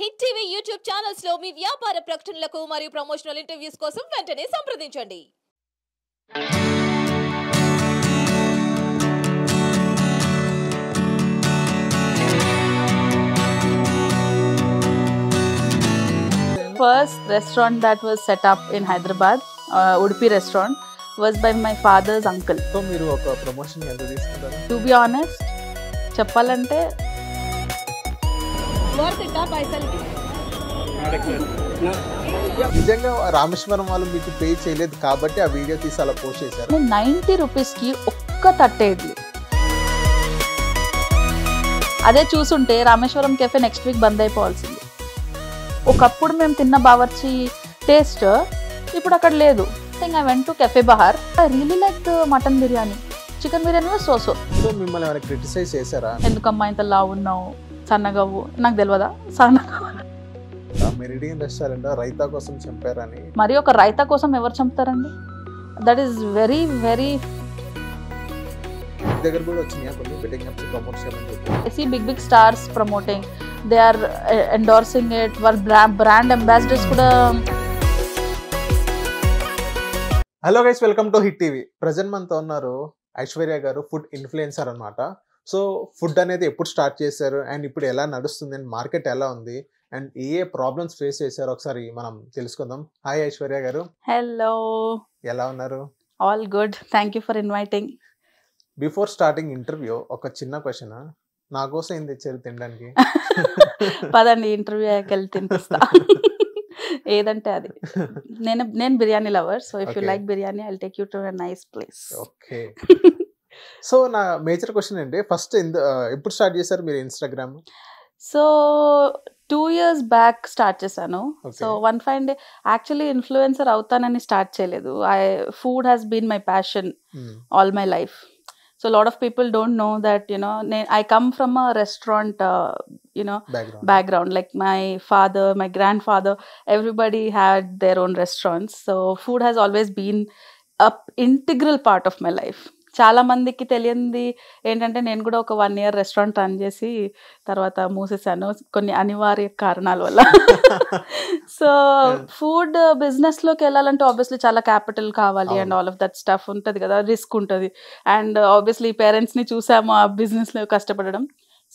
Hit TV YouTube channels లో మీ వ్యాపార ప్రకటనలకు మరియు ప్రమోషనల్ ఇంటర్వ్యూస్ కోసం వెంటనే సంప్రదించండి first restaurant that was setup in Hyderabad Udupi restaurant was by my father's uncle so మీరు ఒక ప్రమోషన్ టు బి ఆనెస్ట్ చెప్పాలంటే నిజంగా రామేశ్వరం వాళ్ళు మీకు పే చేయలేదు కాబట్టి ఆ వీడియో తీసి అలా పోస్ట్ చేశారు నైన్టీ రూపీస్కి ఒక్క తట్టేది అదే చూసుంటే రామేశ్వరం కెఫే నెక్స్ట్ వీక్ బంద్ అయిపోవాల్సింది ఒకప్పుడు మేము తిన్న బావర్చి టేస్ట్ ఇప్పుడు అక్కడ లేదు thing I went to cafe Bahar I really like mutton biryani chicken biryani so so so మిమ్మల్ని క్రిటిసైజ్ చేశారా ఎందుకమ్మా ఇంత లా ఉన్నావు సన్నగవ్వు నాకు తెలియదా సన్నగా రెస్టారెంట్ కోసం చంపారని మరి ఒక రైతా కోసం ఎవరు చంపుతారండి దట్ ఈస్ వెరీ వెరీ దగ్గర big big stars promoting they are endorsing it వాళ్ళ బ్రాండ్ అంబాసిడర్స్ కూడా hello guys welcome to hit TV present మనతో ఉన్నారు ఐశ్వర్య గారు ఫుడ్ ఇన్ఫ్లుయెన్సర్ అనమాట సో ఫుడ్ అనేది ఎప్పుడు స్టార్ట్ చేశారు అండ్ ఇప్పుడు ఎలా నడుస్తుంది అండ్ మార్కెట్ ఎలా ఉంది అండ్ ఏ ఏ ప్రాబ్లమ్స్ ఫేస్ చేశారు ఒకసారి మనం తెలుసుకుందాం హాయ్ ఐశ్వర్య గారు హలో ఎలా ఉన్నారు all good thank you for inviting before starting interview ఒక చిన్న క్వశ్చన్ నా కోసం ఏం తెచ్చారు తినడానికి పదండి ఇంటర్వ్యూ వెళ్ళి తినిపిస్తా ఏదంటే అది నేను నేను biryani lover so if you like biryani I take you to nice place okay so నా మేజర్ క్వశ్చన్ అండి ఫస్ట్ ఎప్పుడు స్టార్ట్ చేశారు మీరు Instagram so two years back start చేశాను so one fine day actually influencer అవుతానని స్టార్ట్ చేయలేదు I food has been my passion hmm. All my life so lot of people don't know that you know నేను I come from a restaurant you know background like my father my grandfather everybody had their own restaurants so food has always been a integral part of my life చాలా మందికి తెలియంది ఏంటంటే నేను కూడా ఒక one year restaurant run చేసి తర్వాత మూసేసాను కొన్ని అనివార్య కారణాల వల్ల సో ఫుడ్ బిజినెస్లోకి వెళ్ళాలంటే ఆబ్వియస్లీ చాలా క్యాపిటల్ కావాలి and all of that stuff ఉంటుంది కదా రిస్క్ ఉంటుంది అండ్ ఆబ్వియస్లీ పేరెంట్స్ని చూసాము ఆ బిజినెస్లో కష్టపడడం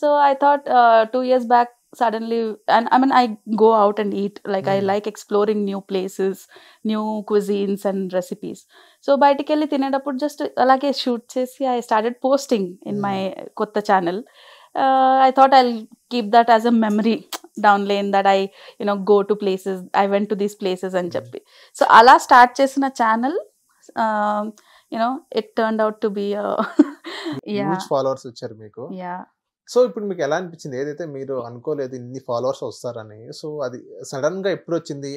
so I thought two years back suddenly and i mean i go out and eat like mm. i hmm. like exploring new places new cuisines and recipes so బయటికి వెళ్ళి తినేటప్పుడు just అలాగే shoot చేసి I started posting in my కొత్త channel I thought I keep that as a memory down lane that I you know go to places I went to these places అని చెప్పి so అలా start చేసిన channel you know it turn out to be followers వచ్చారు మీకు yeah so ఇప్పుడు మీకు ఎలా అనిపించింది ఏదైతే మీరు అనుకోలేదు ఇన్ని ఫాలోవర్స్ వస్తారని సో అది సడన్ గా ఎప్పుడు వచ్చింది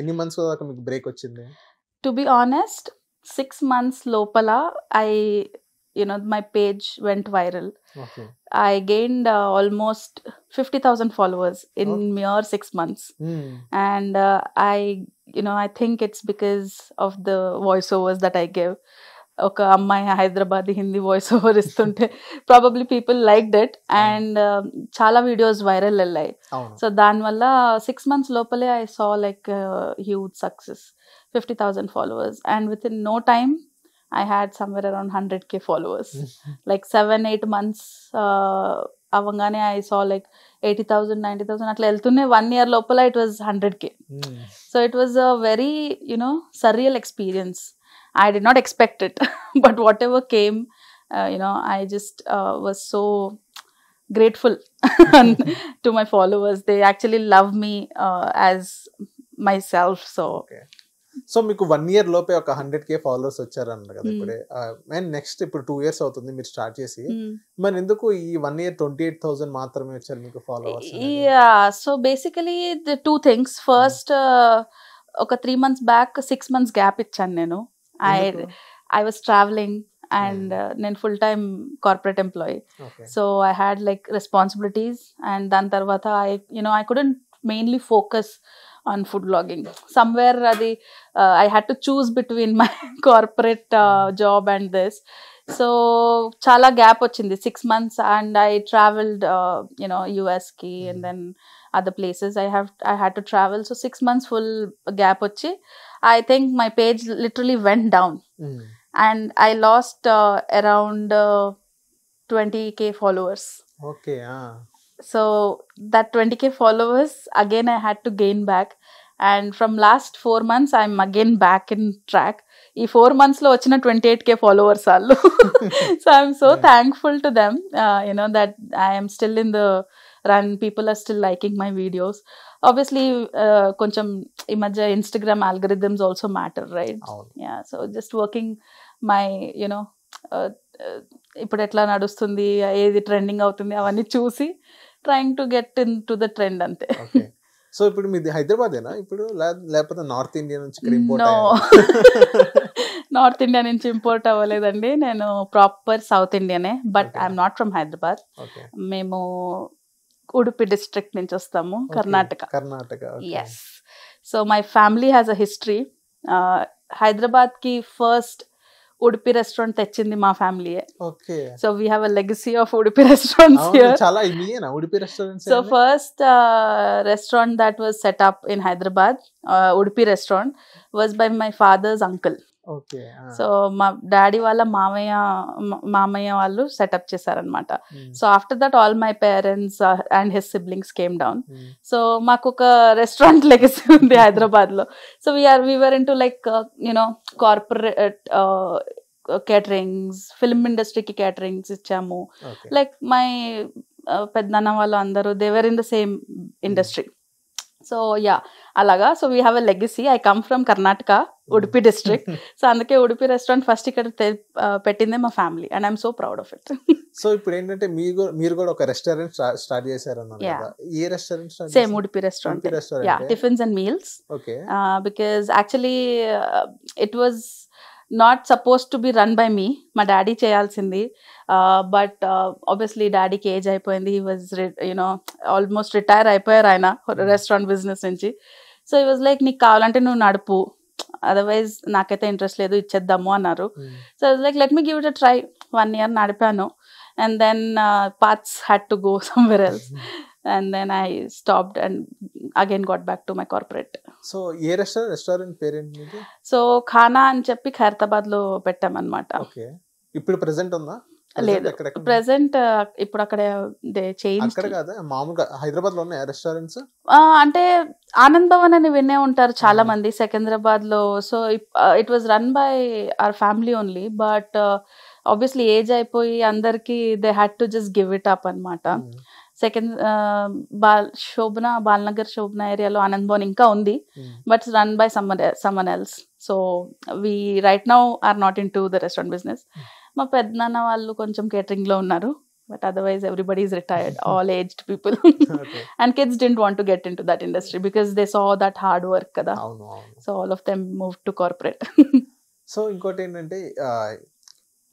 ఎన్ని మంత్స్ దాకా మీకు బ్రేక్ వచ్చింది to be honest six months లోపల I you know my page went viral I gained almost fifty thousand followers in mere six months and I you know I think it's because of the voice overs that I give ఒక అమ్మాయి Hyderabad Hindi voice over ఇస్తుంటే probably people like that and చాలా videos viral వెళ్ళాయి so దానివల్ల six months లోపలే I saw like huge success fifty thousand followers and with in no time I had somewhere around hundred K followers like seven eight months అవ్వగానే I saw like eighty thousand ninety thousand అట్లా వెళ్తున్నాయి one year లోపల it was hundred K so it was a very you know surreal experience I did not expect it, but whatever came, uh, you know, I just uh, was so grateful to my followers. They actually love me uh, as myself. So. Okay. So మీకు one year లోపే ఒక hundred K followers అన్నారు కదా hmm. ఇప్పుడే and next ఇప్పుడు two years అవుతుంది మీరు start చేసి hmm. మరి ఎందుకు ఈ one year twenty eight thousand మాత్రమే వచ్చారు మీకు followers so basically two things first ఒక three months back six months gap ఇచ్చాను నేను i i was traveling and uh, then full time corporate employee okay. so i had like responsibilities and then tarvata i you know i couldn't mainly focus on food blogging somewhere uh, the uh, i had to choose between my corporate uh, hmm. job and this so చాలా gap వచ్చింది six months and I travelled you know యుఎస్కి and uh, hmm. then other places. I have I had to travel, so six months full gap వచ్చి I think my page literally went down hmm. and I lost uh, around 20k uh, followers. Okay. Ah. So that 20k followers, again, I had to gain back. And from last four months, I'm again back in track. In four months, lo 28k followers. so I'm so thankful to them, uh, you know, that I am still in the run. People are still liking my videos. Obviously uh, కొంచెం ఈ మధ్య Instagram algorithms also matter right yeah so just working my you know ఇప్పుడు ఎట్లా నడుస్తుంది ఏది trending అవుతుంది అవన్నీ చూసి trying to get in to the trend అంతే సో ఇప్పుడు మీది హైదరాబాదేనా ఇప్పుడు లేకపోతే నార్త్ ఇండియా నుంచి నార్త్ ఇండియా నుంచి ఇంపోర్ట్ అవ్వలేదండి నేను ప్రాపర్ సౌత్ ఇండియానే but I'm not from Hyderabad మేము ఉడుపి డిస్ట్రిక్ట్ నుంచి వస్తాము Karnataka Karnataka yes so my family has a history Hyderabad కి ఫస్ట్ ఉడిపి రెస్టారెంట్ తెచ్చింది మా family so we have legacy of Udupi restaurants so first restaurant that was setup in Hyderabad Udupi restaurant was by my father's uncle so మా daddy వాళ్ళ మామయ్య మామయ్య వాళ్ళు setup చేశారనమాట so after that all my parents and his siblings came down so మాకు ఒక restaurant legacy ఉంది హైదరాబాద్ లో so we are we are in to like you know corporate caterings film ఇండస్ట్రీకి కేటరింగ్స్ ఇచ్చాము లైక్ మై uh, పెద్దనాన్న వాళ్ళు అందరూ they were in the same industry so yeah అలాగా so we have a legacy I come from Karnataka Udupi district so అందుకే Udupi restaurant first ఇక్కడ పెట్టిందే మా family and I'm so proud of it so ఇప్పుడు ఏంటంటే మీరు మీరు కూడా ఒక రెస్టారెంట్ స్టార్ట్ చేశారు ఏ restaurant same Udupi restaurant tiffins and meals okay because actually it was not suppose to be run by me మా డాడీ చేయాల్సింది బట్ ఆబ్వియస్లీ డాడీకి ఏజ్ అయిపోయింది he was you know almost retire అయిపోయారు ఆయన రెస్టారెంట్ బిజినెస్ నుంచి so ఈ వాజ్ లైక్ నీకు కావాలంటే నువ్వు నడుపు అదర్వైజ్ నాకైతే ఇంట్రెస్ట్ లేదు ఇచ్చేద్దాము అన్నారు so like let me give it a try one year నడిపాను and then parts had to go somewhere else and then I stopped and again got back to my corporate so ఏ restaurant restaurant parent so Khana అని చెప్పి ఖైరతాబాద్లో పెట్టామన్నమాట okay ఇప్పుడు present ఉందా లేదు present ఇప్పుడు అక్కడ change మామూలుగా హైదరాబాద్ లో ఉన్నాయి రెస్టారెంట్స్ అంటే ఆనంద్ భవన్ అని వినే ఉంటారు చాలా మంది సికింద్రాబాద్ లో so it was run by our family only but obviously age అయిపోయి అందరికి they had to just give it up అనమాట సెకండ్ బాల్ శోభన బాల్నగర్ శోభన ఏరియాలో ఆనంద్ భవన్ ఇంకా ఉంది but run by someone someone else so we right now are not in to the restaurant business మా పెద్ద నాన్న వాళ్ళు కొంచెం కేటరింగ్లో ఉన్నారు but otherwise everybody is retired all aged people and kids didn't want to get in to that industry because they saw that hard work కదా so all of them move to corporate so ఇంకోటి ఏంటంటే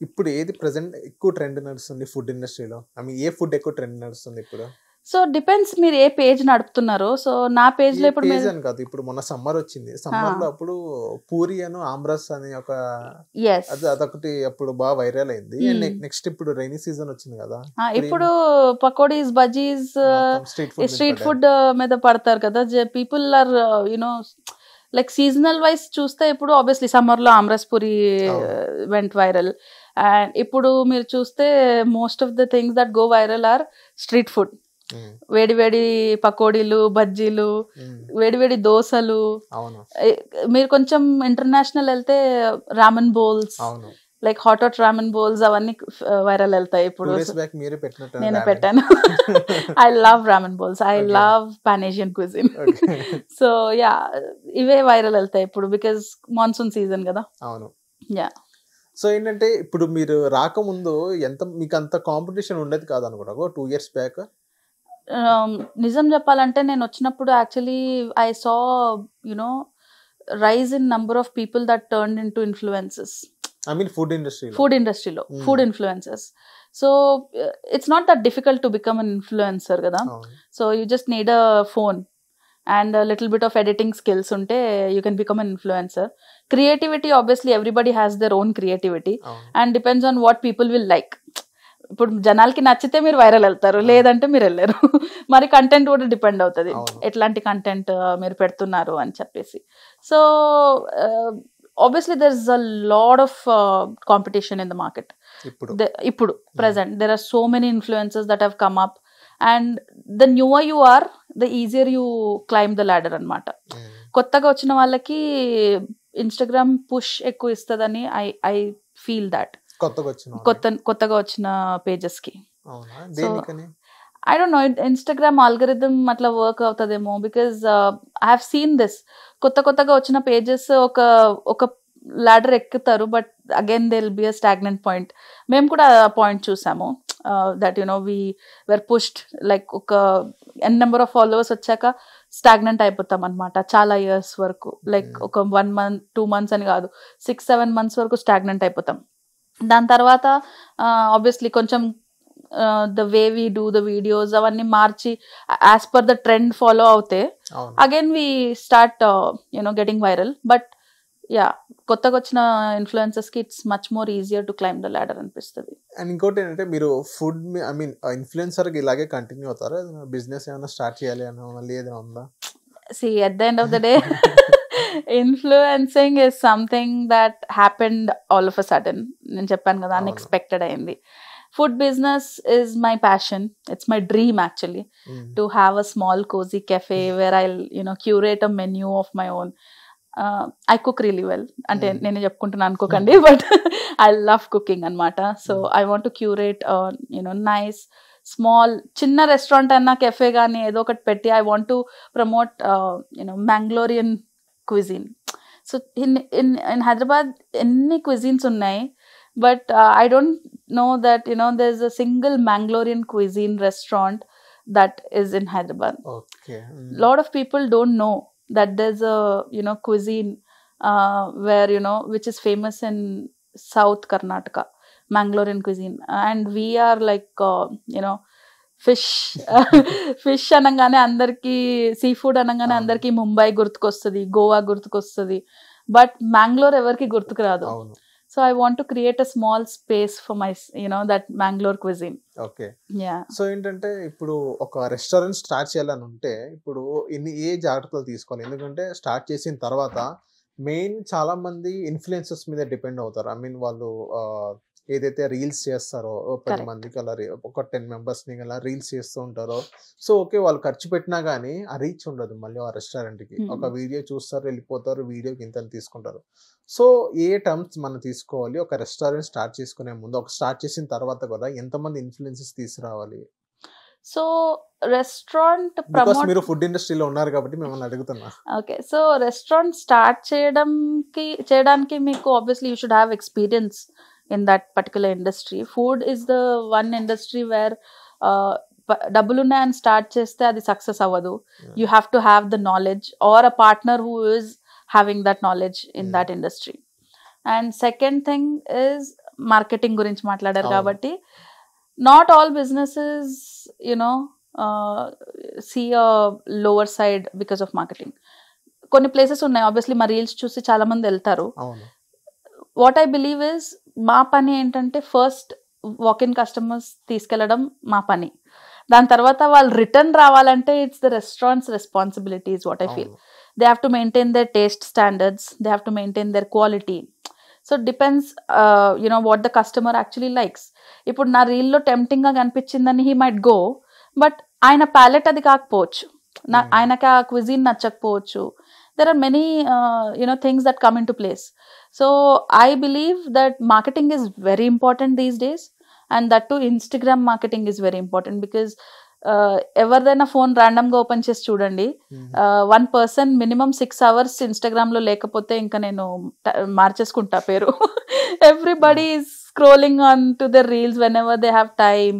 ఇప్పుడు ఏది present ఎక్కువ trend నడుస్తుంది food ఇండస్ట్రీలో I mean ఏ food ఎక్కువ ట్రెండ్ నడుస్తుంది ఇప్పుడు సో డిపెండ్స్ మీరు ఏ పేజ్ నడుపుతున్నారు సో నా పేజ్ లో ఇప్పుడు పేజ్ అని కాదు ఇప్పుడు మొన్న సమ్మర్ వచ్చింది సమ్మర్ లో అప్పుడు పూరి అను ఆమ్రస్ అని ఒక అది అదొకటి అప్పుడు బాగా వైరల్ అయింది నెక్స్ట్ hmm. ఇప్పుడు రైనీ సీజన్ వచ్చింది కదా ఇప్పుడు పకోడీస్ బజీస్ స్ట్రీట్ ఫుడ్ మీద పడతారు కదా people are you know like seasonal wise చూస్తే ఇప్పుడు ఆబ్వియస్లీ సమ్మర్ లో aamras puri went viral uh, and ఇప్పుడు మీరు చూస్తే most of the things that go viral are street food వేడి వేడి పకోడీలు బజ్జీలు hmm. వేడి వేడి దోశలు మీరు కొంచెం ఇంటర్నేషనల్ వెళ్తే ramen bowls like hot hot ramen bowls అవన్నీ వైరల్ వెళ్తాయి ఇప్పుడు నేను పెట్టాను I love ramen bowls I love pan Asian cuisine so yeah ఇవే వైరల్ వెళ్తాయి ఇప్పుడు బికాస్ మాన్సూన్ సీజన్ కదా యా సో ఏంటంటే ఇప్పుడు మీరు రాకముందు ఎంత మీకు అంత కాంపిటీషన్ ఉండేది కాదనుకుంటా టూ ఇయర్స్ బ్యాక్ నిజం చెప్పాలంటే నేను వచ్చినప్పుడు actually I saw you know rise in number of people that turn in to influences I mean food industry food ఇండస్ట్రీలో food influences so it's not that difficult to become an influencer కదా so you just need a phone and little bit of editing skills ఉంటే you can become an influencer creativity obviously everybody has their own creativity and depends on what people will like ఇప్పుడు జనాలకి నచ్చితే మీరు viral వెళ్తారు లేదంటే మీరు వెళ్ళారు మరి కంటెంట్ కూడా డిపెండ్ అవుతుంది ఎట్లాంటి కంటెంట్ మీరు పెడుతున్నారు అని చెప్పేసి so obviously there is a lot of competition in the market ఇప్పుడు present there are so many influences that have come up and the new you are the easier you climb the ladder అనమాట కొత్తగా వచ్చిన వాళ్ళకి Instagram push ఎక్కువ ఇస్తుందని I I feel that కొత్త కొత్తగా వచ్చిన పేజెస్ కి I don't know Instagram algorithm అట్లా వర్క్ అవుతుందేమో because I have seen this కొత్త కొత్తగా వచ్చిన పేజెస్ ఒక ఒక లాడర్ ఎక్కుతారు but again they will be a stagnant point మేము కూడా పాయింట్ చూసాము that you know we were pushed like ఒక ఎన్ నెంబర్ ఆఫ్ ఫాలోవర్స్ వచ్చాక స్టాగ్నెంట్ అయిపోతాం అనమాట చాలా ఇయర్స్ వరకు లైక్ hmm. ఒక వన్ మంత్ టూ మంత్స్ అని కాదు సిక్స్ సెవెన్ మంత్స్ వరకు స్టాగ్నెంట్ అయిపోతాం దాని తర్వాత ఆబ్వియస్లీ uh, కొంచెం the way we do the videos అవన్నీ మార్చి as per the trend follow అవుతే again we start you know getting viral but yeah కొత్తగా వచ్చిన ఇన్ఫ్లుయెన్సెస్ కి it's much more easier to climb the ladder అనిపిస్తుంది అండ్ ఇంకోటి ఏంటంటే మీరు ఫుడ్ ఐ మీన్ ఇన్ఫ్లుయెన్సర్ ఇలాగే కంటిన్యూ అవుతారా ఏదైనా బిజినెస్ ఏమైనా స్టార్ట్ చేయాలి అని మళ్ళీ ఏదైనా ఉందా see at the end of the day influencing is something that happened all of a sudden నేను చెప్పాను కదా అన్ఎక్స్పెక్టెడ్ అయింది food business is my passion it's my dream actually to have a small cozy cafe where I you know curate a menu of my own I cook really well అంటే నేను చెప్పుకుంటున్నాను అనుకోకండి but I love cooking అనమాట so I want curate you know nice small చిన్న restaurant అయినా cafe కానీ ఏదో ఒకటి పెట్టి I want to promote you know Mangalorean cuisine so in in in Hyderabad ఎన్ని క్విజిన్స్ ఉన్నాయి but I don't know that you know there is a single Mangalorean cuisine restaurant that is in Hyderabad lot of people don't know that there's a you know cuisine uh, where you know which is famous in South Karnataka, Mangalorean cuisine, and we are like uh, you know fish fish అనగానే అందరికి sea food అనగానే అందరికి ముంబై గుర్తుకొస్తుంది గోవా గుర్తుకొస్తుంది but Mangalore ఎవరికి గుర్తుకు రాదు so I want to create a small space for my know that Mangalore cuisine okay yeah so ఏంటంటే ఇప్పుడు ఒక రెస్టారెంట్ స్టార్ట్ చేయాలని ఉంటే ఇప్పుడు ఇన్ని ఏ జాగ్రత్తలు తీసుకోవాలి ఎందుకంటే స్టార్ట్ చేసిన తర్వాత మెయిన్ చాలా మంది ఇన్ఫ్లుయెన్సెస్ మీద డిపెండ్ అవుతారు ఐ మీన్ వాళ్ళు ఏదైతే రీల్స్ చేస్తారో పది మందికి అలా ఒక టెన్ ని అలా రీల్స్ చేస్తూ ఉంటారో సో ఓకే వాళ్ళు ఖర్చు పెట్టినా కానీ ఆ రీచ్ ఉండదు మళ్ళీ ఆ రెస్టారెంట్కి ఒక వీడియో చూస్తారు వెళ్ళిపోతారు వీడియోకి ఇంత తీసుకుంటారు సో ఏ టర్మ్స్ మనం తీసుకోవాలి ఒక రెస్టారెంట్ స్టార్ట్ చేసుకునే ముందు ఒక స్టార్ట్ చేసిన తర్వాత కూడా ఎంతమంది ఇన్ఫ్లుయెన్సెస్ తీసుకురావాలి సో రెస్టారెంట్ మీరు ఫుడ్ ఇండస్ట్రీలో ఉన్నారు కాబట్టి మిమ్మల్ని అడుగుతున్నా ఓకే సో రెస్టారెంట్ స్టార్ట్ చేయడానికి చేయడానికి మీకు obviously you should have experience in that particular industry food is the one industry where uh, డబ్బులున్నాయి స్టార్ట్ చేస్తే అది సక్సెస్ అవ్వదు you have to have the knowledge or a partner who is having that knowledge in that industry and second thing is marketing గురించి మాట్లాడారు కాబట్టి not all businesses you know see a lower side because of marketing కొన్ని places ఉన్నాయి obviously మా reels చూసి చాలా మంది వెళ్తారు వాట్ ఐ బిలీవ్ ఇస్ మా పని ఏంటంటే ఫస్ట్ ఇన్ కస్టమర్స్ తీసుకెళ్లడం మా పని దాని తర్వాత వాళ్ళు రిటర్న్ రావాలంటే it's the restaurants responsibilities what I feel they have to maintain their taste standards they have to maintain their quality so depends you know what the customer actually likes ఇప్పుడు నా రీల్లో టెంప్టింగ్గా కనిపించిందని హీ మైట్ గో బట్ ఆయన palate అది కాకపోవచ్చు నా hmm. ఆయనకి ఆ క్విజిన్ నచ్చకపోవచ్చు there are many uh, you know things that come into place so i believe that marketing is very important these days and that too instagram marketing is very important because ఎవరిదైనా phone random గా open చేసి చూడండి one person minimum six hours Instagram లో లేకపోతే ఇంకా నేను మార్చేసుకుంటా పేరు everybody scrolling on to the reels whenever they have time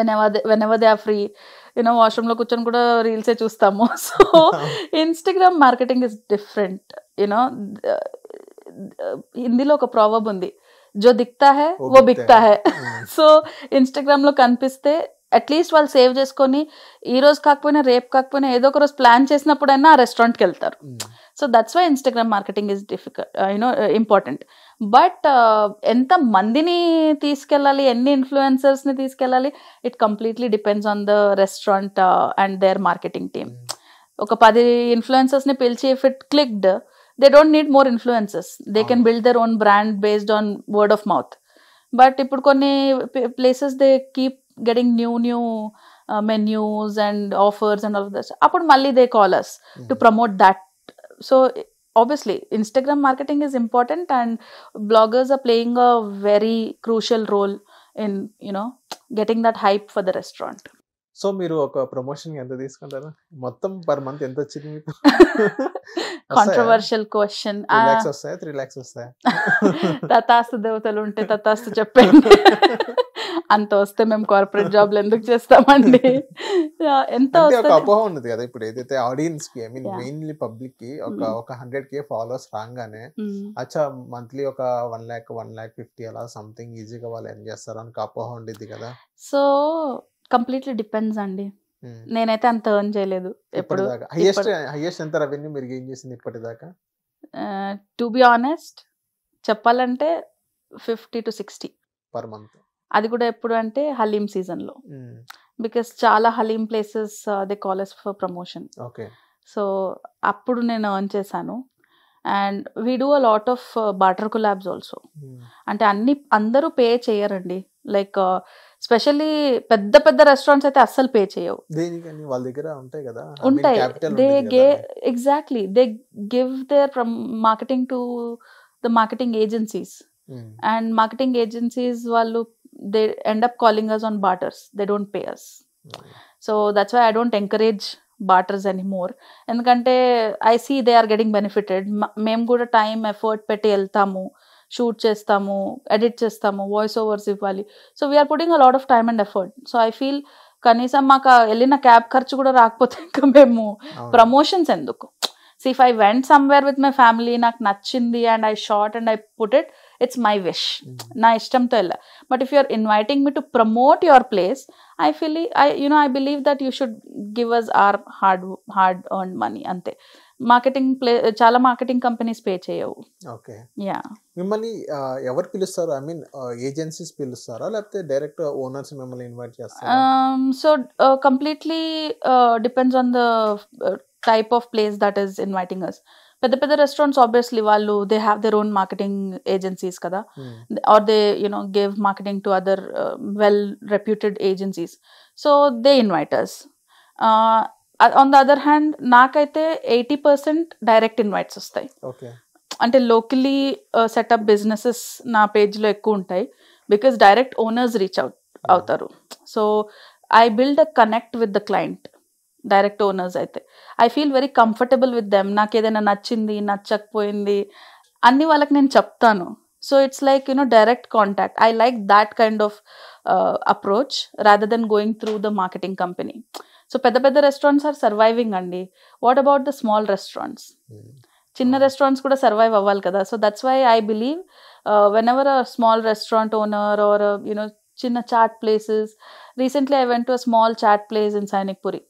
whenever they whenever they are free you know వాష్రూమ్లో కూర్చొని కూడా రీల్సే చూస్తాము so Instagram marketing is different you know హిందీలో ఒక ప్రావబ్ ఉంది జో దిక్తా హే ఓ బిక్తా హే సో ఇన్స్టాగ్రామ్లో కనిపిస్తే అట్లీస్ట్ వాళ్ళు సేవ్ చేసుకొని ఈ రోజు కాకపోయినా రేపు కాకపోయినా ఏదో ఒక రోజు ప్లాన్ చేసినప్పుడైనా ఆ రెస్టారెంట్కి వెళ్తారు so that's why Instagram marketing is difficult you know important but ఎంత మందిని తీసుకెళ్ళాలి ఎన్ని ఇన్ఫ్లుయెన్సర్స్ని తీసుకెళ్ళాలి it completely depends on the restaurant and their marketing team hmm. ఒక పది ఇన్ఫ్లుయెన్సర్స్ని పిలిచి if it clicked they don't need more influences they can build their own brand based on word of mouth but ఇప్పుడు కొన్ని places they keep getting new new menus and offers and all that అప్పుడు మళ్ళీ they call us to promote that so obviously instagram marketing is important and bloggers are playing a very crucial role in you know getting that hype for the restaurant so మీరు ఒక promotion ఎంత తీసుకుంటారు మొత్తం per month ఎంత వచ్చింది మీకు controversial question వస్తాయా three lakhs వస్తాయా తతాస్తు దేవతలు ఉంటే తతాస్తు చెప్పండి అంత వస్తే మేము కార్పొరేట్ జాబ్లు ఎందుకు చేస్తామండి ఎంత అపోహ ఉంది కదా ఇప్పుడు ఏదైతే ఆడియన్స్ కి ఐ మీన్ మెయిన్లీ పబ్లిక్ కి ఒక ఒక హండ్రెడ్ కే ఫాలోవర్స్ రాగానే అచ్చా మంత్లీ ఒక one lakh one lakh fifty అలా సంథింగ్ ఈజీగా వాళ్ళు ఏం చేస్తారు అని అపోహ ఉండేది కదా సో కంప్లీట్లీ డిపెండ్స్ అండి నేనైతే అంత ఎర్న్ చేయలేదు ఎప్పుడు హైయెస్ట్ హైయెస్ట్ ఎంత రెవెన్యూ మీరు ఏం చేసింది ఇప్పటిదాకా టు బి ఆనెస్ట్ చెప్పాలంటే fifty to sixty per month అది కూడా ఎప్పుడు అంటే హలీం సీజన్లో బికాస్ చాలా haleem places they call us for promotion so అప్పుడు నేను అర్న్ చేశాను and we do a lot of barter collabs also అంటే అన్ని అందరూ పే చేయరండి లైక్ స్పెషల్లీ uh, పెద్ద పెద్ద రెస్టారెంట్స్ అయితే అస్సలు పే చేయవు వాళ్ళ దగ్గర ఉంటాయి కదా ఉంటాయి they gave exactly they give their marketing to the marketing agencies and marketing agencies వాళ్ళు they end up calling us on barters. They don't pay us. Mm. So that's why I don't barters అని more ఎందుకంటే I see they are getting benefited మేము కూడా time effort పెట్టి వెళ్తాము shoot చేస్తాము edit చేస్తాము voice overs ఇవ్వాలి so we're putting a lot of time and effort so I feel కనీసం మాకు వెళ్ళిన క్యాబ్ ఖర్చు కూడా రాకపోతే ఇంకా మేము ప్రమోషన్స్ ఎందుకు so if I went somewhere with my family నాకు నచ్చింది and I shot and I put it it's my wish నా ఇష్టంతో ఇలా but if you are inviting me to promote your place I feel I you know I believe that you should give us our hard hard earn money అంతే marketing play చాలా marketing companies pay చేయవు okay yeah మిమ్మల్ని ఎవరు పిలుస్తారు I mean agencies పిలుస్తారా లేకపోతే direct owners మిమ్మల్ని invite చేస్తారా so completely depends on the type of place that is inviting us పెద్ద పెద్ద రెస్టారెంట్స్ ఆబ్వియస్లీ వాళ్ళు they have their own marketing agencies కదా or they you know gave marketing to other well reputed agencies so they invite us on the other hand నాకైతే eighty percent direct invites వస్తాయి అంటే locally setup businesses నా పేజ్లో ఎక్కువ ఉంటాయి because direct owners reach out అవుతారు so I build a connect with the client direct owners అయితే I feel very comfortable with them నాకు ఏదైనా నచ్చింది నచ్చకపోయింది అన్ని వాళ్ళకి నేను చెప్తాను so it's like you know direct contact I like that kind of approach rather than going through the marketing company so పెద్ద పెద్ద రెస్టారెంట్స్ ఆర్ సర్వైవింగ్ అండి what about the small restaurants hmm. చిన్న hmm. రెస్టారెంట్స్ కూడా survive అవ్వాలి కదా so that's why I believe whenever small restaurant owner or you know చిన్న chaat places recently I went to small chaat place in Sainikpuri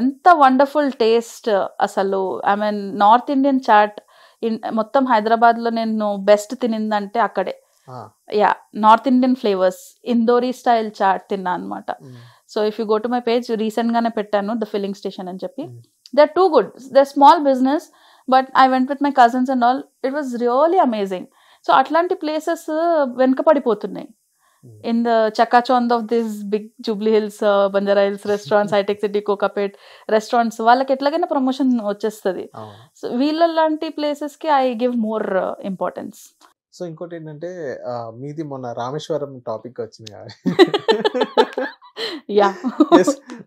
ఎంత wonderful taste అసలు I mean North Indian chaat మొత్తం హైదరాబాద్ లో నేను బెస్ట్ తినిందంటే అక్కడే yeah North Indian flavours Indori style chaat తిన్నా అనమాట so if you go to my page recent గానే పెట్టాను ద ఫిల్లింగ్ స్టేషన్ అని చెప్పి they too good the small business but I went with my cousins and all it was really amazing so అట్లాంటి places వెనుక పడిపోతున్నాయి Hmm. in the chakachond of this big Jubilee Hills Banjara Hills restaurants Hitech City Kokapet restaurants వాళ్ళకి ఎట్లాగైనా promotion వచ్చేస్తుంది so oh. వీళ్ళ లాంటి places కి I give more importance so ఇంకోటి ఏంటంటే మీది మొన్న రామేశ్వరం టాపిక్ వచ్చింది యా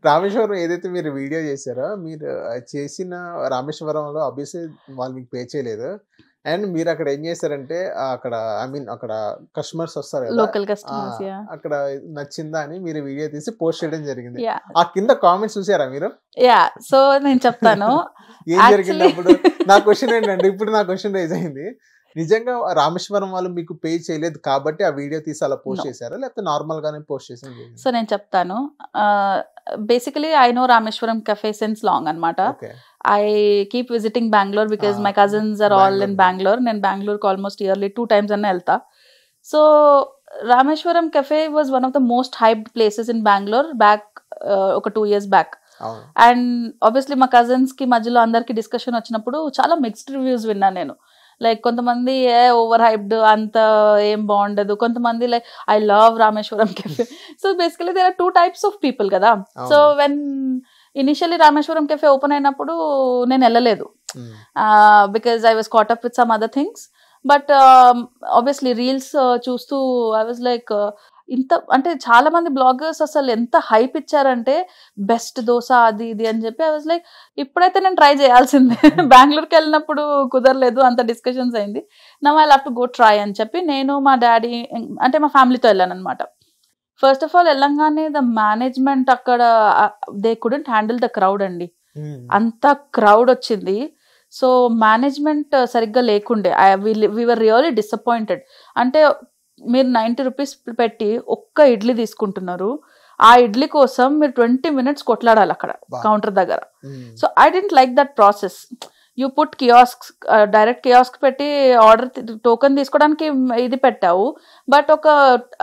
రామేశ్వరం ఏదైతే మీరు వీడియో చేశారో మీరు చేసిన రామేశ్వరంలో అభిషేక్ వాళ్ళు మీకు పే చేయలేదు అండ్ మీరు అక్కడ ఏం చేశారంటే అక్కడ ఐ మీన్ అక్కడ కస్టమర్స్ వస్తారు లోకల్ కస్టమర్స్ అక్కడ నచ్చిందా అని మీరు వీడియో తీసి పోస్ట్ చేయడం జరిగింది ఆ కింద కామెంట్స్ చూసారా మీరు యా సో నేను చెప్తాను ఏం జరిగింది నా క్వశ్చన్ ఏంటంటే ఇప్పుడు నా క్వశ్చన్ రైజ్ అయింది నిజంగా రామేశ్వరం వాళ్ళు మీకు పే చేయలేదు కాబట్టి ఆ వీడియో తీసి అలా పోస్ట్ చేశారా లేకపోతే నార్మల్ గానే పోస్ట్ చేశారు సో నేను చెప్తాను basically I know Rameshwaram cafe since long అనమాట I keep visiting Bengaluru because my cousins are all in Bengaluru నేను బెంగళూరుకి ఆల్మోస్ట్ ఇయర్లీ టూ టైమ్స్ అన్న వెళ్తా so Rameshwaram cafe was one of the most hyped places in Bengaluru back ఒక two years back and obviously మా cousins కి మధ్యలో అందరికి డిస్కషన్ వచ్చినప్పుడు చాలా మిక్స్డ్ రివ్యూస్ విన్నాను నేను లైక్ కొంతమంది ఏ ఓవర్ హైప్డ్ అంత ఏం బాగుండదు కొంతమంది like I love Rameshwaram cafe so basically there are two types of people కదా so when initially Rameshwaram cafe open అయినప్పుడు నేను వెళ్ళలేదు because I was caught up with some other things but obviously reels చూస్తూ ఐ వాజ్ లైక్ ఇంత అంటే చాలా మంది bloggers అసలు ఎంత హైప్ ఇచ్చారంటే బెస్ట్ దోశ అది ఇది అని చెప్పి ఐ వాజ్ లైక్ ఇప్పుడైతే నేను ట్రై చేయాల్సిందే hmm. బెంగళూరుకి వెళ్ళినప్పుడు కుదరలేదు అంత డిస్కషన్స్ అయింది నా I love to go try అని చెప్పి నేను మా డాడీ అంటే మా ఫ్యామిలీతో వెళ్ళాను అనమాట ఫస్ట్ ఆఫ్ ఆల్ వెళ్ళంగానే ద మేనేజ్మెంట్ అక్కడ they couldn't handle the crowd అండి hmm. అంత క్రౌడ్ వచ్చింది సో మేనేజ్మెంట్ సరిగ్గా లేకుండే I we were really disappointed అంటే మీరు నైంటీ రూపీస్ పెట్టి ఒక్క ఇడ్లీ తీసుకుంటున్నారు ఆ ఇడ్లీ కోసం మీరు ట్వంటీ మినిట్స్ కొట్లాడాలి అక్కడ కౌంటర్ దగ్గర so I didn't like that process you put kiosk direct kiosk పెట్టి ఆర్డర్ టోకెన్ తీసుకోవడానికి ఇది పెట్టావు బట్ ఒక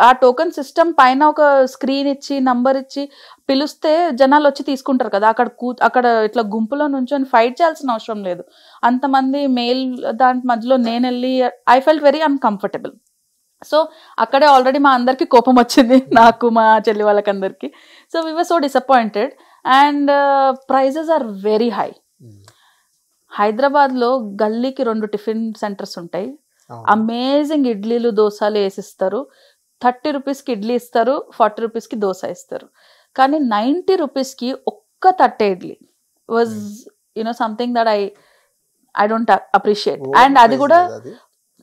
ఆ టోకెన్ సిస్టమ్ పైన ఒక స్క్రీన్ ఇచ్చి నంబర్ ఇచ్చి పిలిస్తే జనాలు వచ్చి తీసుకుంటారు కదా అక్కడ కూ అక్కడ ఇట్లా గుంపులో నుంచొని ఫైట్ చేయాల్సిన అవసరం లేదు అంతమంది మెయిల్ దాంట్ మధ్యలో నేను వెళ్ళి I felt very uncomfortable so అక్కడే ఆల్రెడీ మా అందరికీ కోపం వచ్చింది నాకు మా చెల్లి వాళ్ళకందరికీ so we were so disappointed and prices are very high హైదరాబాద్లో గల్లీకి రెండు టిఫిన్ సెంటర్స్ ఉంటాయి అమేజింగ్ ఇడ్లీలు దోశలు వేసిస్తారు థర్టీ రూపీస్కి ఇడ్లీ ఇస్తారు ఫార్టీ రూపీస్కి దోశ ఇస్తారు కానీ నైంటీ రూపీస్కి ఒక్క తట్టే idli was you know something that I I don't appreciate and అది కూడా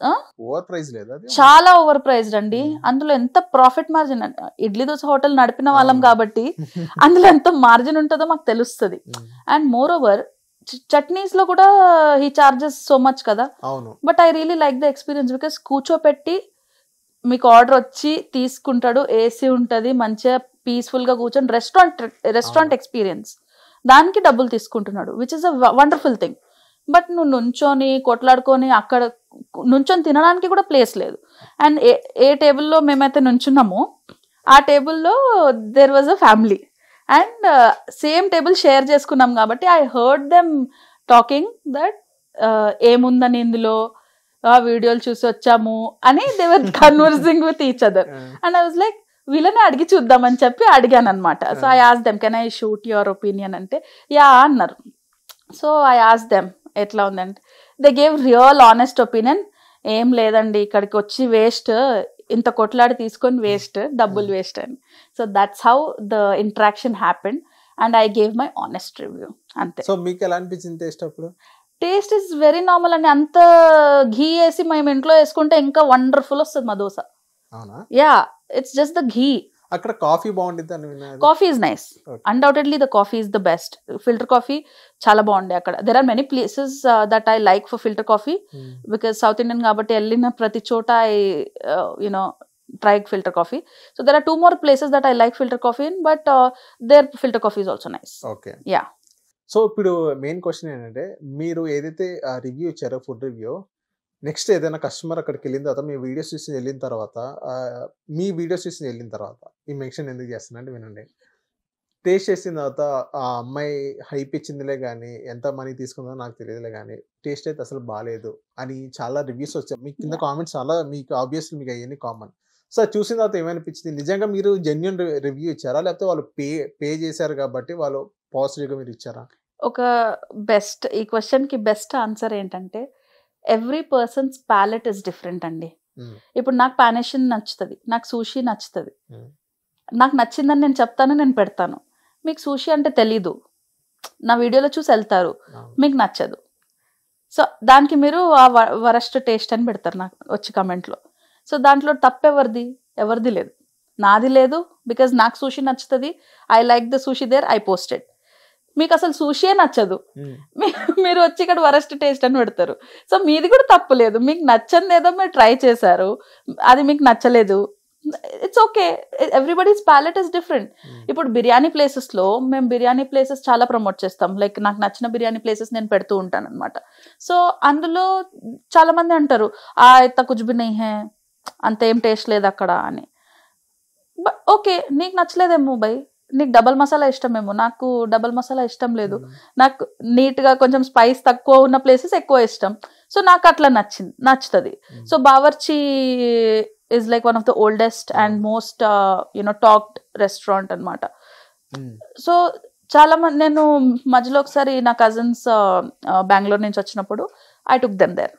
ఓవర్ ప్రైస్ లేదా చాలా ఓవర్ ప్రైజ్డ్ అండి అందులో ఎంత profit margin idli dosa hotel నడిపిన వాళ్ళం కాబట్టి అందులో ఎంత మార్జిన్ ఉంటుందో మాకు తెలుస్తుంది అండ్ మోర్ ఓవర్ చట్నీస్ లో కూడా హీ చార్జెస్ సో మచ్ కదా but I really like the experience because కూర్చోపెట్టి మీకు ఆర్డర్ వచ్చి తీసుకుంటాడు ఏసీ ఉంటుంది మంచిగా పీస్ఫుల్ గా కూర్చొని రెస్టారెంట్ రెస్టారెంట్ ఎక్స్పీరియన్స్ దానికి డబ్బులు తీసుకుంటున్నాడు which is a wonderful thing but నువ్వు నుంచొని కొట్లాడుకొని అక్కడ నుంచొని తినడానికి కూడా ప్లేస్ లేదు అండ్ ఏ ఏ టేబుల్లో మేమైతే నుంచున్నామో ఆ టేబుల్లో there was a family and same table share చేసుకున్నాం కాబట్టి I heard them talking that ఏముందని ఇందులో ఆ వీడియోలు చూసి వచ్చాము అని they were conversing with each other and I was like వీళ్ళని అడిగి చూద్దామని చెప్పి అడిగాను అనమాట సో ఐ ఆస్ them can I shoot your opinion అంటే యా అన్నారు సో ఐ ఆస్ దెమ్ ఎట్లా ఉందంటే they gave real honest opinion ఏం లేదండి ఇక్కడికి వచ్చి వేస్ట్ ఇంత కొట్లాడి తీసుకొని వేస్ట్ డబ్బులు వేస్ట్ అని so that's how the interaction happen and I gave my honest review అంతే సో మీకు ఎలా అనిపించింది టేస్ట్ అప్పుడు టేస్ట్ ఇస్ వెరీ నార్మల్ అండి అంత ఘీ వేసి మేము ఇంట్లో వేసుకుంటే ఇంకా వండర్ఫుల్ వస్తుంది మా dosa yeah it's just the ghee అక్కడ కాఫీ బాగుండేది అని coffee is nice undoubtedly the coffee is the best filter coffee చాలా బాగుండే అక్కడ there are many places that I like for filter coffee because South Indian కాబట్టి వెళ్ళిన ప్రతి చోట I you know try filter coffee so there are two more places that I like filter coffee but their filter coffee is also nice okay yeah so ఇప్పుడు main question ఏంటంటే మీరు ఏదైతే review ఇచ్చారో food review next ఏదైనా customer అక్కడికి వెళ్ళిన తర్వాత మీ videos చూసి వెళ్ళిన తర్వాత మీ వీడియోస్ చూసి వెళ్ళిన తర్వాత ఈ మెన్షన్ ఎందుకు చేస్తున్నా అంటే వినండి టేస్ట్ చేసిన తర్వాత ఆ అమ్మాయి హైప్ ఇచ్చిందిలే కానీ ఎంత మనీ తీసుకుందో నాకు తెలియదులే కానీ టేస్ట్ అయితే అసలు బాగాలేదు అని చాలా రివ్యూస్ వచ్చాయి మీ కింద కామెంట్స్ చాలా మీకు ఆబ్వియస్లీ మీకు అవన్నీ కామన్ సో చూసిన తర్వాత ఏమనిపించింది నిజంగా మీరు జెన్యున్ రివ్యూ ఇచ్చారా లేకపోతే వాళ్ళు పే పే చేశారు కాబట్టి వాళ్ళు పాజిటివ్గా మీరు ఇచ్చారా ఒక బెస్ట్ ఈ క్వశ్చన్కి బెస్ట్ ఆన్సర్ ఏంటంటే every persons palate is different అండి ఇప్పుడు నాకు పానేషన్ నచ్చుతుంది నాకు సూషి నచ్చుతుంది నాకు నచ్చిందని నేను చెప్తాను నేను పెడతాను మీకు సూషి అంటే తెలీదు నా వీడియోలో చూసి వెళ్తారు మీకు నచ్చదు సో దానికి మీరు ఆ వరస్ట్ టేస్ట్ అని పెడతారు నాకు వచ్చి కమెంట్లో సో దాంట్లో తప్పెవరిది ఎవరిది లేదు నాది లేదు బికాజ్ నాకు సూషి నచ్చుతుంది I like the sushi there I posted మీకు అసలు సూషియే నచ్చదు మీరు వచ్చి ఇక్కడ వరస్ట్ టేస్ట్ అని పెడతారు సో మీది కూడా తప్పు లేదు మీకు నచ్చంది ఏదో మీరు ట్రై చేశారు అది మీకు నచ్చలేదు it's okay everybody's palette is different ఇప్పుడు బిర్యానీ ప్లేసెస్లో మేము బిర్యానీ ప్లేసెస్ చాలా ప్రమోట్ చేస్తాం లైక్ నాకు నచ్చిన బిర్యానీ ప్లేసెస్ నేను పెడుతూ ఉంటాను అనమాట సో అందులో చాలామంది అంటారు ఆ ఎత్త కుజ్బి నహీ హే అంత ఏం టేస్ట్ లేదు అక్కడ అని బట్ ఓకే నీకు నచ్చలేదేమో బై నీకు డబల్ మసాలా ఇష్టమేమో నాకు డబల్ మసాలా ఇష్టం లేదు hmm. నాకు నీట్గా కొంచెం స్పైస్ తక్కువ ఉన్న ప్లేసెస్ ఎక్కువ ఇష్టం సో నాకు అట్లా నచ్చింది నచ్చుతుంది so hmm. Bawarchi is like one of the oldest and most you know talked restaurant అనమాట సో చాలా మంది నేను మధ్యలో ఒకసారి నా కజిన్స్ బెంగళూరు uh, uh, నుంచి వచ్చినప్పుడు I took them there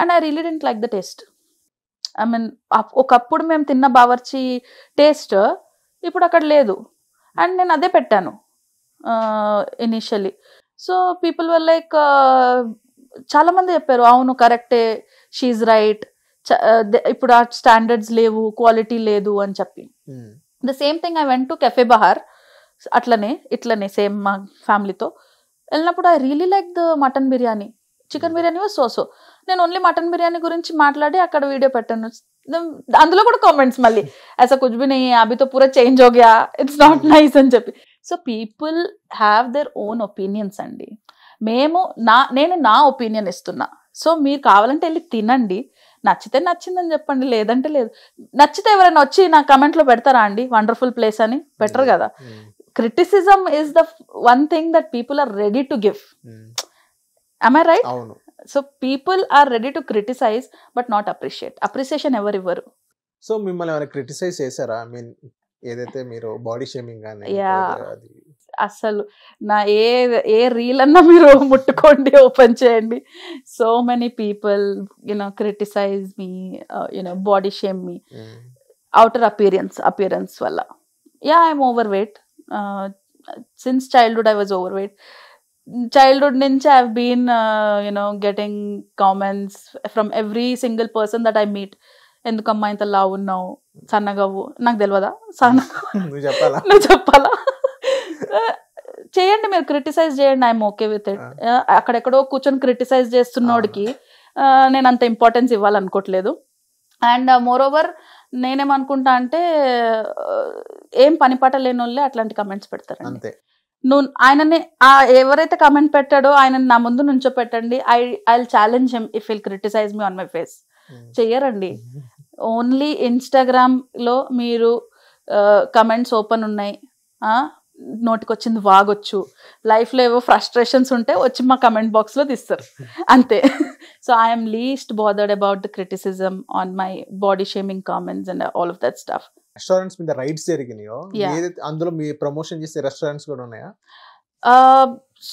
and I really didn't like the taste I mean ఒకప్పుడు మేము తిన్న బావర్చి టేస్ట్ ఇప్పుడు అక్కడ లేదు అండ్ నేను అదే పెట్టాను initially so people well like చాలామంది చెప్పారు అవును కరెక్టే షీఈ్ రైట్ ఇప్పుడు ఆ స్టాండర్డ్స్ లేవు క్వాలిటీ లేదు అని చెప్పి the same thing I went to cafe Bahar అట్లనే ఇట్లనే సేమ్ మా ఫ్యామిలీతో వెళ్ళినప్పుడు I really like the mutton biryani chicken biryani was so so నేను ఓన్లీ మటన్ బిర్యానీ గురించి మాట్లాడి అక్కడ వీడియో పెట్టాను అందులో కూడా కామెంట్స్ మళ్ళీ యాజ్ అ కుజ్బిని అభితో పూరా చేంజ్ అవుగా ఇట్స్ నాట్ నైస్ అని చెప్పి so people have their own opinions అండి మేము నా నేను నా ఒపీనియన్ ఇస్తున్నా సో మీరు కావాలంటే వెళ్ళి తినండి నచ్చితే నచ్చిందని చెప్పండి లేదంటే లేదు నచ్చితే ఎవరైనా వచ్చి నా కమెంట్లో పెడతారా అండి వండర్ఫుల్ ప్లేస్ అని పెట్టరు కదా criticism is the one thing that people are ready to give I right so people are ready to criticize but not appreciate appreciation ఎవరు ఇవ్వరు సో మిమ్మల్ని క్రిటిసైజ్ చేశారా ఏదైతే మీరు బాడీ షేమింగ్ కానీ అస్సలు నా ఏ ఏ రీల్ అన్నా మీరు ముట్టుకోండి ఓపెన్ చేయండి so many people you know criticize me you know body shame me outer appearance appearance వల్ల yeah I'm overweight since childhood I was overweight childhood నుంచి I have been you know getting comments from every single person that I meet ఎందుకమ్మా ఇంత లావు ఉన్నావు hmm. సన్నగవ్వు నాకు తెలియదా సన్న నువ్వు చెప్పాలా చేయండి మీరు క్రిటిసైజ్ చేయండి ఐఎమ్ ఓకే విత్ ఇట్ అక్కడెక్కడో కూర్చొని క్రిటిసైజ్ చేస్తున్నోడికి నేను అంత ఇంపార్టెన్స్ ఇవ్వాలనుకోవట్లేదు అండ్ మోర్ ఓవర్ నేనేమనుకుంటా అంటే ఏం పనిపాట లేని వాళ్ళే అట్లాంటి కమెంట్స్ పెడతారండి నువ్వు ఆయనని ఎవరైతే కమెంట్ పెట్టాడో ఆయనని నా ముందు నుంచో పెట్టండి I I challenge him if will criticize me on my face చెయ్యరండి ఓన్లీ ఇన్స్టాగ్రామ్లో మీరు కమెంట్స్ ఓపెన్ ఉన్నాయి నోటికొచ్చింది వాగొచ్చు లైఫ్లో ఏవో ఫ్రస్ట్రేషన్స్ ఉంటే వచ్చి మా కమెంట్ బాక్స్లో తీస్తారు అంతే so I'm least bothered about the criticism on my body shaming comments and all of that stuff restaurants మీద రైడ్స్ జరిగినాయో అందులో మీ ప్రమోషన్ చేసే రెస్టారెంట్స్ కూడా ఉన్నాయా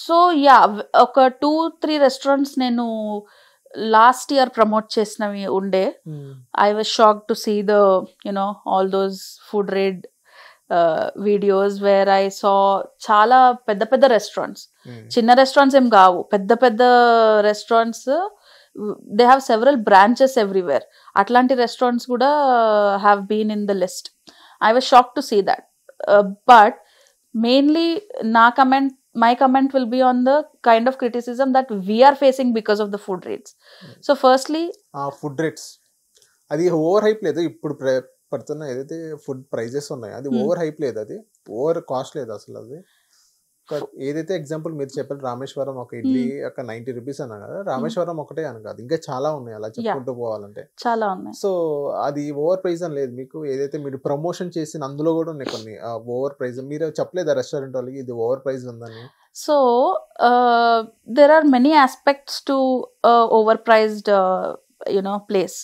సో uh, యా ఒక టూ త్రీ రెస్టారెంట్స్ నేను లాస్ట్ ఇయర్ ప్రమోట్ చేసినవి ఉండే I was shock to see the you know all those food raid videos where I saw చాలా పెద్ద పెద్ద రెస్టారెంట్స్ hmm. చిన్న రెస్టారెంట్స్ ఏం కావు పెద్ద పెద్ద restaurants they have several branches everywhere అట్లాంటి రెస్టారెంట్స్ కూడా have been in the list I was shock to see that but mainly నా comment my comment will be on the kind of criticism that we're facing because of the food rates so firstly food rates అది over hype లేదు ఇప్పుడు పడుతున్న ఏదైతే food prices ఉన్నాయో అది over hype లేదు అది ఓవర్ కాస్ట్ లేదు అసలు అది ఏదైతే ఎగ్జాంపుల్ మీరు చెప్పారు రామేశ్వరం ఒక ఇడ్లీ ఒక నైన్టీ రూపీస్ అన్నా కదా రామేశ్వరం ఒకటే అని కాదు ఇంకా చాలా ఉన్నాయి అలా చెప్పుకుంటూ పోవాలంటే చాలా ఉన్నాయి సో అది ఓవర్ ప్రైస్ అని లేదు మీకు ఏదైతే మీరు ప్రమోషన్ చేసిన అందులో కూడా ఉన్నాయి కొన్ని ఓవర్ ప్రైస్ మీరు చెప్పలేదు రెస్టారెంట్ వాళ్ళకి ఇది ఓవర్ ప్రైజ్ ఉందని so there are many aspects to over priced you know place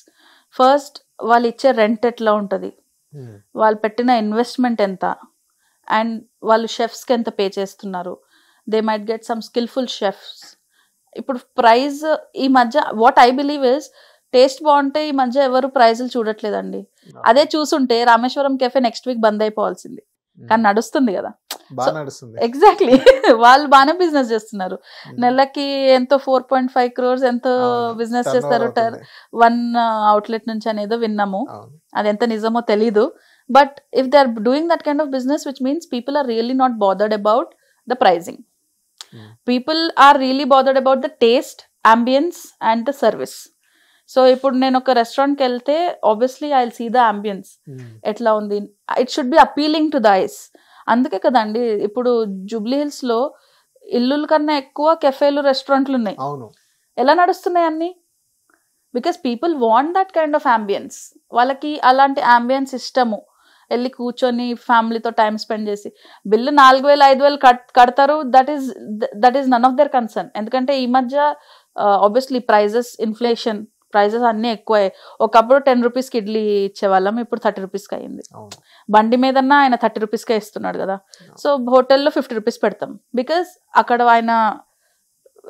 first వాళ్ళు ఇచ్చే రెంట్ ఎట్లా ఉంటుంది hmm. వాళ్ళు పెట్టిన ఇన్వెస్ట్మెంట్ ఎంత అండ్ వాళ్ళు షెఫ్స్కి ఎంత పే చేస్తున్నారు they might get some skillful chefs ఇప్పుడు ప్రైజ్ ఈ మధ్య what I believe is taste బాగుంటే ఈ మధ్య ఎవరు ప్రైజులు చూడట్లేదండి hmm. అదే చూసుంటే రామేశ్వరం కెఫే నెక్స్ట్ వీక్ బంద్ అయిపోవాల్సింది hmm. కానీ నడుస్తుంది కదా ఎగ్జాక్ట్లీ వాళ్ళు బాగానే బిజినెస్ చేస్తున్నారు hmm. నెలకి ఎంతో ఫోర్ పాయింట్ ఫైవ్ క్రోర్స్ ఎంతో బిజినెస్ చేస్తారు వన్ అవుట్లెట్ uh, నుంచి అనేదో విన్నాము అది ఎంత నిజమో తెలీదు but if they are doing that kind of business which means people are really not bothered about the pricing people are really bothered about the taste ambience and the service so ఇప్పుడు నేను ఒక రెస్టారెంట్కి వెళ్తే obviously I see the ambience ఎట్లా ఉంది it should be appealing to the eyes అందుకే కదండి ఇప్పుడు జూబ్లీహిల్స్ లో ఇల్లుల కన్నా ఎక్కువ కెఫేలు రెస్టారెంట్లు ఉన్నాయి అవును ఎలా నడుస్తున్నాయి అన్ని because people want that kind of ambience వాళ్ళకి అలాంటి అంబియన్స్ ఇష్టము వెళ్ళి కూర్చొని ఫ్యామిలీతో టైం స్పెండ్ చేసి బిల్లు నాలుగు వేలు ఐదు వేలు కట్ కడతారు that is that is none of their concern ఎందుకంటే ఈ మధ్య ఆబ్వియస్లీ ప్రైజెస్ ఇన్ఫ్లేషన్ ప్రైజెస్ అన్నీ ఎక్కువే ఒకప్పుడు టెన్ రూపీస్కి ఇడ్లీ ఇచ్చేవాళ్ళం ఇప్పుడు థర్టీ రూపీస్కి అయింది బండి మీదన్నా ఆయన థర్టీ రూపీస్కే ఇస్తున్నాడు కదా సో హోటల్లో ఫిఫ్టీ రూపీస్ పెడతాం బికాస్ అక్కడ ఆయన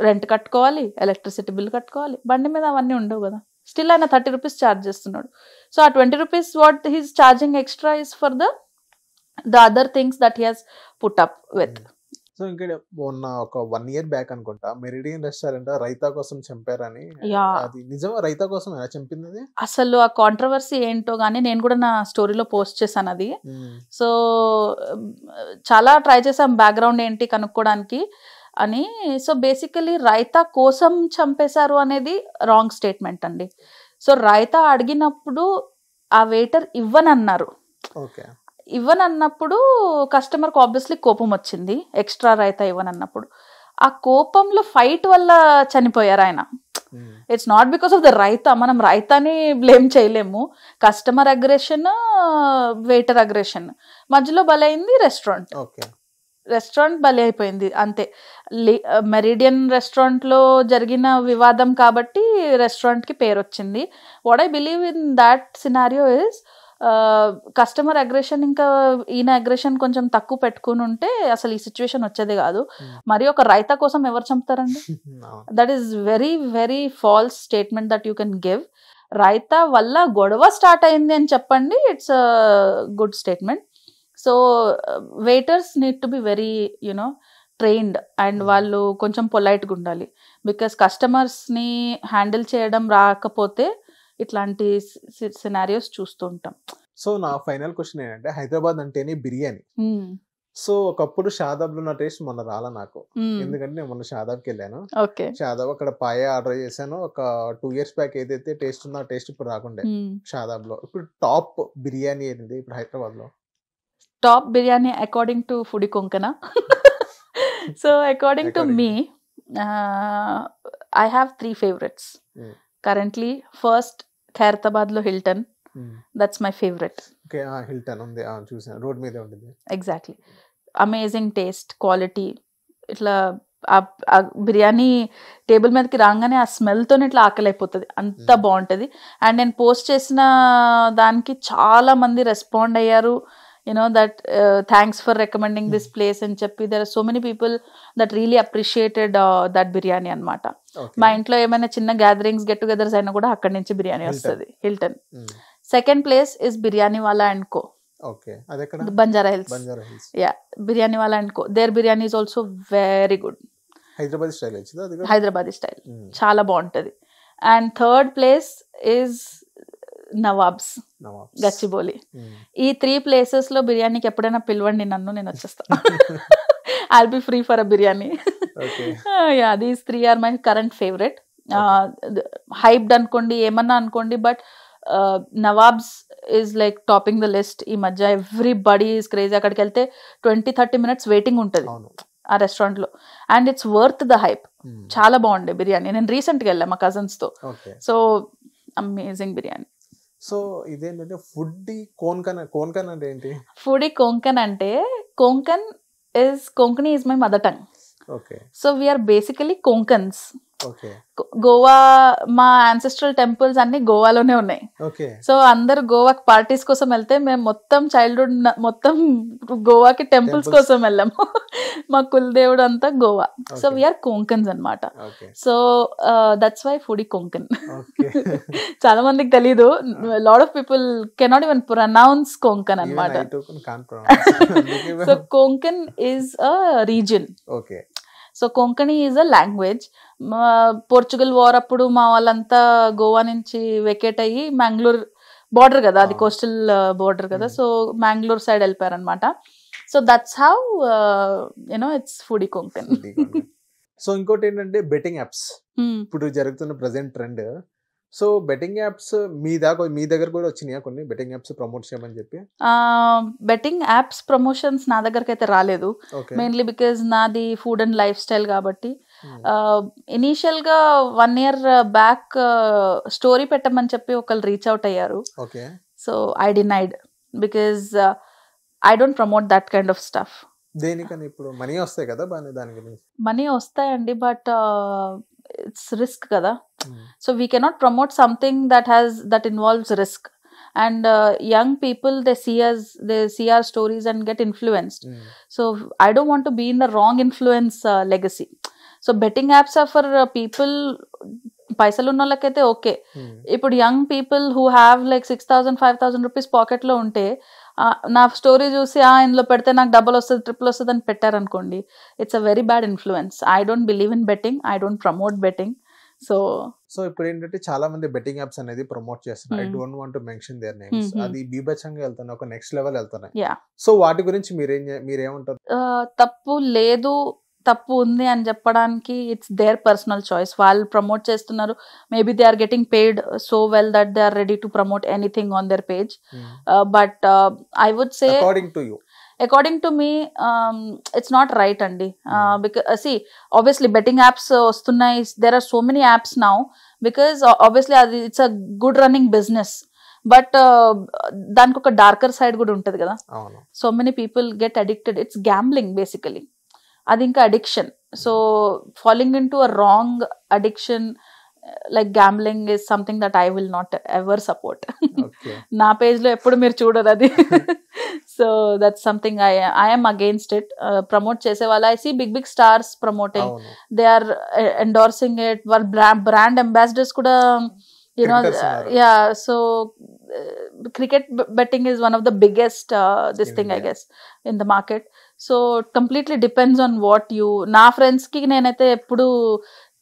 రెంట్ కట్టుకోవాలి ఎలక్ట్రిసిటీ బిల్ కట్టుకోవాలి బండి మీద అవన్నీ ఉండవు కదా స్టిల్ ఆయన థర్టీ రూపీస్ ఛార్జ్ చేస్తున్నాడు సో ఆ twenty rupees what he's charging extra is for the the other things that he has put up with hmm. So ఇంకా మొన్న ఒక వన్ ఇయర్ బ్యాక్ అనుకుంటా మెరిడియన్ రెస్టారెంట్ రైతా కోసం చంపారని అది నిజం రైతా కోసం ఎలా చంపింది అసలు ఆ కాంట్రవర్సీ ఏంటో గానీ నేను కూడా నా స్టోరీలో పోస్ట్ చేశాను అది సో చాలా ట్రై చేసాం బ్యాక్గ్రౌండ్ ఏంటి కనుక్కోవడానికి అని సో బేసికలీ రైతా కోసం చంపేశారు అనేది రాంగ్ స్టేట్మెంట్ అండి సో రైతా అడిగినప్పుడు ఆ వెయిటర్ ఇవ్వనన్నారు ఇవ్వనన్నప్పుడు కస్టమర్కి ఆబ్వియస్లీ కోపం వచ్చింది ఎక్స్ట్రా ఇవ్వను ఇవ్వనన్నప్పుడు ఆ కోపంలో ఫైట్ వల్ల చనిపోయారు ఆయన it's not because of the raita మనం రైతాని బ్లేమ్ చేయలేము కస్టమర్ అగ్రెషన్ వెయిటర్ అగ్రెషన్ మధ్యలో బలైంది రెస్టారెంట్ రెస్టారెంట్ బలి అయిపోయింది అంతే మెరిడియన్ రెస్టారెంట్లో జరిగిన వివాదం కాబట్టి రెస్టారెంట్కి పేరు వచ్చింది what I believe in that scenario is customer aggression ఇంకా ఈయన అగ్రెషన్ కొంచెం తక్కువ పెట్టుకుని ఉంటే అసలు ఈ సిచ్యువేషన్ వచ్చేది కాదు hmm. మరి ఒక రైత కోసం ఎవరు చంపుతారండి that is very very false statement that you can give raita వల్ల గొడవ స్టార్ట్ అయింది అని చెప్పండి it's a good statement so waiters need to be very you know trained and వాళ్ళు కొంచెం పొలైట్గా ఉండాలి బికాస్ కస్టమర్స్ని హ్యాండిల్ చేయడం రాకపోతే ఇట్లాంటి సినారియోస్ చూస్తూ ఉంటాం సో నా ఫైనల్ క్వశ్చన్ ఏంటంటే హైదరాబాద్ అంటేనే బిర్యానీ సో ఒకప్పుడు షాదాబ్ లో నా టేస్ట్ మొన్న రాలా నాకు ఎందుకంటే నేను మొన్న కి వెళ్ళాను షాదాబ్ అక్కడ పాయ ఆర్డర్ చేశాను ఒక టూ ఇయర్స్ బ్యాక్ ఏదైతే టేస్ట్ ఉందో ఆ టేస్ట్ ఇప్పుడు రాకుండే షాదాబ్ లో ఇప్పుడు టాప్ బిర్యానీ ఏంటి ఇప్పుడు హైదరాబాద్ లో top biryani according to foodie Konkan so according to me I have three favourites currently first Khairatabad లో Hilton that's my favourite okay Hilton ఉంది చూసాను రోడ్ మీద ఉంటుంది ఎగ్జాక్ట్లీ అమేజింగ్ టేస్ట్ క్వాలిటీ ఇట్లా ఆ బిర్యానీ టేబుల్ మీదకి రాగానే ఆ తోనే ఇట్లా ఆకలైపోతుంది అంత hmm. బాగుంటుంది అండ్ నేను పోస్ట్ చేసిన దానికి చాలా మంది రెస్పాండ్ అయ్యారు you know that uh, thanks for recommending అని చెప్పి there are so many people that really appreciated that biryani అనమాట మా ఇంట్లో ఏమైనా చిన్న గ్యాదరింగ్స్ గెట్ టుగెదర్స్ అయినా కూడా అక్కడి నుంచి బిర్యానీ వస్తుంది Hilton second place is Biryani Wala and Co Banjara Hills yeah Biryani Wala and Co there biryani is also very good Hyderabad style Hyderabad style hmm. చాలా బాగుంటుంది and third place is Nawabs Gachibowli ఈ త్రీ ప్లేసెస్ లో బిర్యానీకి ఎప్పుడైనా పిలవండి నన్ను నేను వచ్చేస్తాను I'll be free for a biryani అది three are my current favourite hyped అనుకోండి ఏమన్నా అనుకోండి but ah, Nawabs is like topping the list ఈ మధ్య ఎవ్రీ బడీ ఈజ్ క్రేజీ అక్కడికి వెళ్తే ట్వంటీ థర్టీ మినిట్స్ వెయిటింగ్ ఉంటుంది ఆ రెస్టారెంట్ లో and it's worth the hype చాలా బాగుండే బిర్యానీ నేను రీసెంట్గా వెళ్ళాను మా కజిన్స్తో సో అమేజింగ్ బిర్యానీ సో ఇదేంటంటే ఫుడ్ కోన్కన్ కోన్కన్ అంటే ఏంటి ఫుడ్ కోంకన్ అంటే Konkan is Konkani is my mother tongue okay so we're basically Konkans Goa మా ఆన్సెస్ట్రల్ టెంపుల్స్ అన్ని గోవాలోనే ఉన్నాయి సో అందరు గోవాకి పార్టీస్ కోసం వెళ్తే మేము మొత్తం చైల్డ్హుడ్ మొత్తం గోవాకి టెంపుల్స్ కోసం వెళ్ళాము మా కులదేవుడు అంతా గోవా సో వీఆర్ కొంకన్స్ అనమాట so that's why foodie Konkan చాలా మందికి తెలీదు lot of people cannot even pronounce Konkan అనమాట so Konkan is a reason so Konkani is a language Portugal war అప్పుడు మా వాళ్ళంతా గోవా నుంచి వెకేట్ అయ్యి మ్యాంగ్లూర్ బార్డర్ కదా అది కోస్టల్ బార్డర్ కదా hmm. సో మ్యాంగ్లూర్ సైడ్ వెళ్ళిపోయారనమాట so that's how you know it's ఈ కొంకణి సో ఇంకోటి ఏంటంటే బెట్టింగ్ యాప్స్ hmm. ఇప్పుడు జరుగుతున్న present trend so betting apps మీ దాకా మీ దగ్గర కూడా వచ్చినాయా కొన్ని బెట్టింగ్ యాప్స్ ప్రమోట్ చేయమని చెప్పి బెట్టింగ్ యాప్స్ ప్రమోషన్స్ నా దగ్గరకి అయితే రాలేదు మెయిన్లీ బికాజ్ నాది ఫుడ్ అండ్ లైఫ్ స్టైల్ కాబట్టి గా వన్ ఇయర్ బ్యాక్ స్టోరీ పెట్టమని చెప్పి ఒకళ్ళు రీచ్ అవుట్ అయ్యారు okay so I denied because I don't promote that kind of stuff దేనికని ఇప్పుడు మనీ వస్తాయి కదా దాని గురించి మనీ వస్తాయండి బట్ ఇట్స్ రిస్క్ కదా so we cannot promote something that has that involves risk and young people they see ours they see our stories and get influenced so I don't want be in the wrong influence legacy so betting apps are for people పైసలు ఉన్న వాళ్ళకైతే okay ఇప్పుడు young people who have like six thousand five thousand rupees పాకెట్లో ఉంటే నా story చూసి ఆ ఇందులో పెడితే నాకు డబుల్ వస్తుంది ట్రిపుల్ వస్తుంది అని పెట్టారనుకోండి it's a very bad influence I don't believe in betting I don't promote betting so so ఇప్పుడు ఏంటంటే చాలా మంది బెట్టింగ్ యాప్స్ అనేది ప్రమోట్ చేస్తున్నారు I don't want mention their names అది బీభత్సంగా వెళ్తున్నాయి ఒక నెక్స్ట్ లెవెల్ వెళ్తున్నాయి సో వాటి గురించి మీరేం మీరేమంటారు తప్పు లేదు తప్పు ఉంది అని చెప్పడానికి ఇట్స్ దేర్ పర్సనల్ చాయిస్ వాళ్ళు ప్రమోట్ చేస్తున్నారు maybe they are getting paid so well that they are ready to promote anything on their page but I would say according to you according to me it's not right అండి because obviously betting apps వస్తున్నాయి there are so many apps now because obviously అది it's a good running business but దానికి ఒక darker side కూడా ఉంటుంది కదా so many people get addicted it's gambling basically అది ఇంకా addiction so falling in to a wrong addiction like gambling is something that I will not ever support నా పేజ్లో ఎప్పుడు మీరు చూడరు అది so that something I I'm against it promote చేసే వాళ్ళు I see big big stars promoting they are endorsing it వాళ్ళ brand brand ambassadors కూడా you know yeah so cricket betting is one of the biggest this thing I guess in the market so completely depends on what you నా ఫ్రెండ్స్కి నేనైతే ఎప్పుడు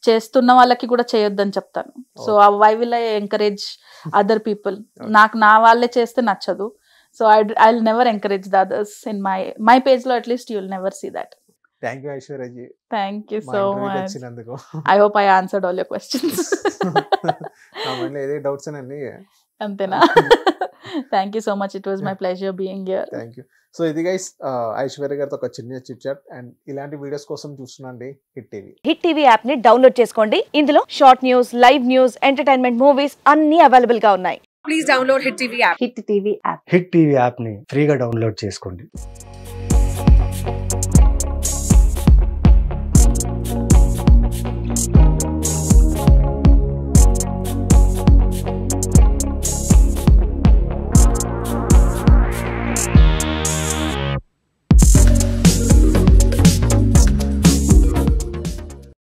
చేస్తున్న వాళ్ళకి కూడా చేయొద్దని చెప్తాను so why will I encourage other people నాకు నా వాళ్ళే చేస్తే నచ్చదు so I I never encourage the others in my my లో at least you'll never see that thank you Aishwarya ji thank you so much I hope I answered all your questions doubts అంతేనా thank you so much it was my pleasure being here thank you so ఇది guys uh, Aishwarya గారితో ఒక చిన్న chit chat and ఇలాంటి videos కోసం చూస్తున్నాండి hit TV hit TV app ని download చేసుకోండి ఇందులో short news live news entertainment movies అన్ని అవైలబుల్ గా ఉన్నాయి please download hit TV app hit TV app hit TV app ని ఫ్రీగా డౌన్లోడ్ చేసుకోండి